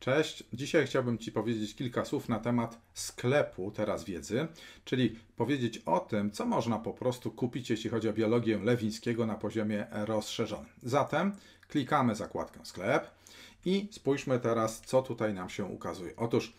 Cześć, dzisiaj chciałbym Ci powiedzieć kilka słów na temat sklepu teraz wiedzy, czyli powiedzieć o tym, co można po prostu kupić, jeśli chodzi o biologię Lewińskiego na poziomie rozszerzonym. Zatem klikamy zakładkę sklep i spójrzmy teraz, co tutaj nam się ukazuje. Otóż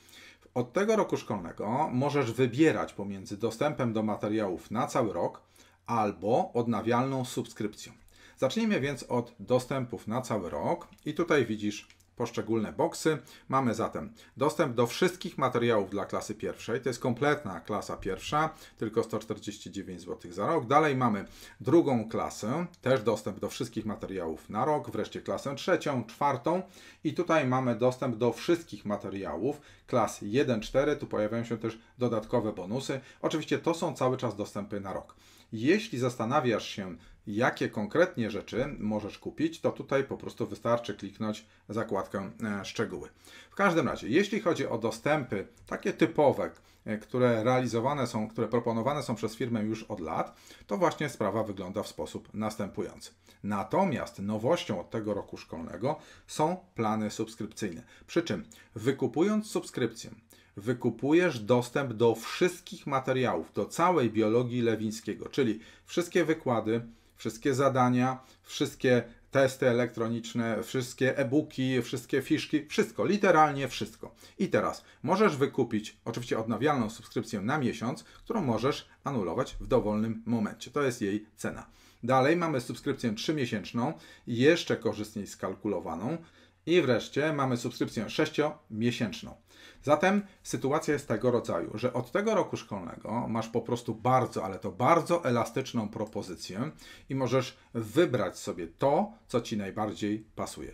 od tego roku szkolnego możesz wybierać pomiędzy dostępem do materiałów na cały rok albo odnawialną subskrypcją. Zacznijmy więc od dostępów na cały rok i tutaj widzisz poszczególne boksy. Mamy zatem dostęp do wszystkich materiałów dla klasy pierwszej. To jest kompletna klasa pierwsza, tylko 149 zł za rok. Dalej mamy drugą klasę, też dostęp do wszystkich materiałów na rok. Wreszcie klasę trzecią, czwartą i tutaj mamy dostęp do wszystkich materiałów klas 1-4. Tu pojawiają się też dodatkowe bonusy. Oczywiście to są cały czas dostępy na rok. Jeśli zastanawiasz się, jakie konkretnie rzeczy możesz kupić, to tutaj po prostu wystarczy kliknąć zakładkę e, szczegóły. W każdym razie, jeśli chodzi o dostępy takie typowe, e, które realizowane są, które proponowane są przez firmę już od lat, to właśnie sprawa wygląda w sposób następujący. Natomiast nowością od tego roku szkolnego są plany subskrypcyjne. Przy czym wykupując subskrypcję, wykupujesz dostęp do wszystkich materiałów, do całej biologii Lewińskiego, czyli wszystkie wykłady, wszystkie zadania, wszystkie testy elektroniczne, wszystkie e-booki, wszystkie fiszki, wszystko, literalnie wszystko. I teraz możesz wykupić oczywiście odnawialną subskrypcję na miesiąc, którą możesz anulować w dowolnym momencie. To jest jej cena. Dalej mamy subskrypcję 3-miesięczną, jeszcze korzystniej skalkulowaną. I wreszcie mamy subskrypcję 6 miesięczną. Zatem sytuacja jest tego rodzaju, że od tego roku szkolnego masz po prostu bardzo, ale to bardzo elastyczną propozycję i możesz wybrać sobie to, co ci najbardziej pasuje.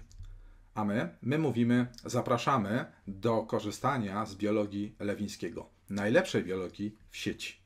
A my, my mówimy, zapraszamy do korzystania z biologii Lewińskiego, najlepszej biologii w sieci.